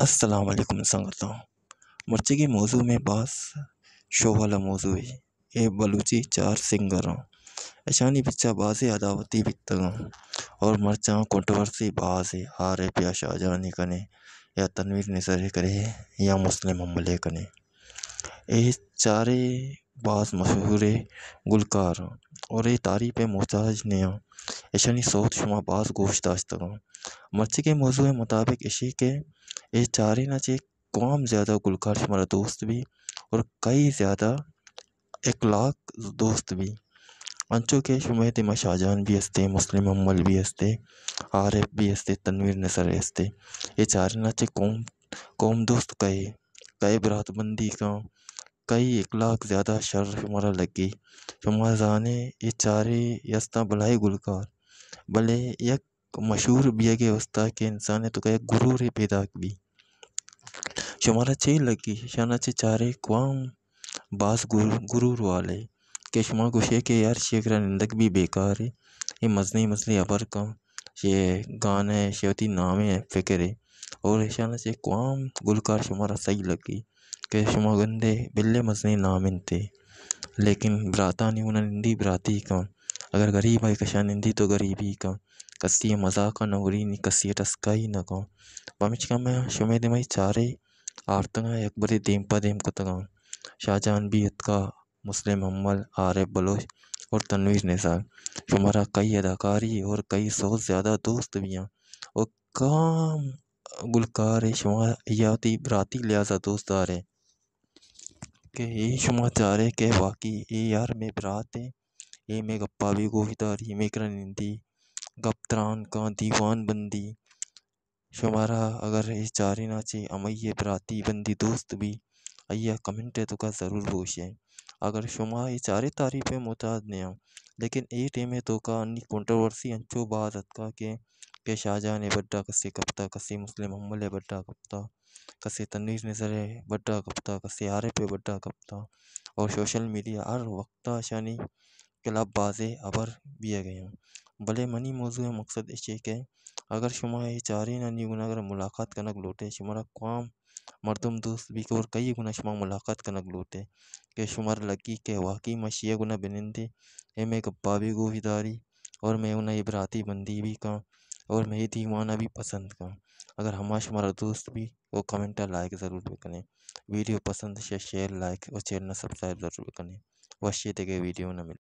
असलकुम इंसान करता के मौजू में बास शो वाला मौजू है ये बलूची चार सिंगर हूँ ऐशानी पिक्चा बाज अदावती पिक्तग और मर्चा कॉन्ट्रोवर्सी बाज है हार प्या शाहजहानी कने या तनवीर निसर करे या मुस्लिम हमले कने ये चारे बाज मशहूर गुलकार और ये तारीफ मोहताज ने इशनि सौद शुमा बाज़ गोश दाश्तगा मर्ची के मौजू मुताबिक इसी के ये चारे नचे कौम ज़्यादा गुलकार शुमारा दोस्त भी और कई ज़्यादा एक लाख दोस्त भी अंचो के शुमे दिमा शाहजहान भी हस्ते मुस्लिम अम्मल भी हस्ते आर एफ भी हस्ते तनवीर नसर हस्ते ये चारे नाचे कौम कौम दोस्त कहे कई बरातबंदी का कई एक लाख ज़्यादा शर शुमारा लगी शुमा जाने ये चारे यस्ता भलाई गुलकार भले यक मशहूर वस्ता के इंसान है तो कह गुरूर रे पैदा भी शुमारा चे लगी शाना चे चारे क़्वाम बास गुरु गुरूर वाले के शुमा गुशे के यार शेखरा निंदक भी बेकार है ये मजनी मजनी अबर का ये गाने शेवती नामे है फिक्र है और शाना से क़्वाम गुलकार शुमारा सही लगी के शुमा गंदे बिल्ले मजनी नामिन थे लेकिन बराता नहीं उन्होंने निंदी बराती का अगर गरीब है निंदी तो गरीबी का कसी मजाक नवरीनी कसी का मैं शुमे दे मई चारे आर्तगा अकबर पा देम कतगाँव शाहजहान भी अतका मुस्लिम अम्मल आरिफ बलोच और तनवीर निसार शुमारा कई अदाकारी और कई सौ ज़्यादा दोस्त भी हैं और काम गुलकार शुमार याती बराती लिहाजा दोस्त आ रहे के ये शुमा चारे के वाकई ये यार में बरात हैं എമെ गप गप्त्रान का दीवान बंदी शुमारा अगर इस चारे नाचे अमैये बराती बंदी दोस्त भी अय्या कमेंट तो का ज़रूर बोशे अगर शुमा ये चारे तारीफ़ मोहताज ने लेकिन ए टेम है तो का अन्य कॉन्ट्रोवर्सी अंचो बात अतका के के शाहजहा ने बड्डा कसे कप्ता कसे मुस्लिम हमल है बड्डा कप्ता कसे तनवीर नज़र है बड्डा कप्ता कसे आरे पे बड्डा कप्ता और सोशल मीडिया हर वक्ता शानी खिलाफ बाज़ अबर भी गए हैं भले मनी मौजू मक़सद इशे के अगर शुमा ये चार ही नी गुना अगर मुलाकात कनक लौटे शुमारा कौम मरदम दोस्त भी और कई गुना शुमा मुलाकात कनक लौटे के शुमार लगी के वाकई मशिया गुना बिनंदे ए मैं गप्पा भी गोविदारी और मैं उन्हें इबराती बंदी भी कहाँ और मैं ये दीवाना भी पसंद कहाँ अगर हमारा शुमारा दोस्त भी वो कमेंट लाइक ज़रूर भी करें वीडियो पसंद से शेयर लाइक और चैनल सब्सक्राइब ज़रूर भी करें वश्य तक वीडियो न मिले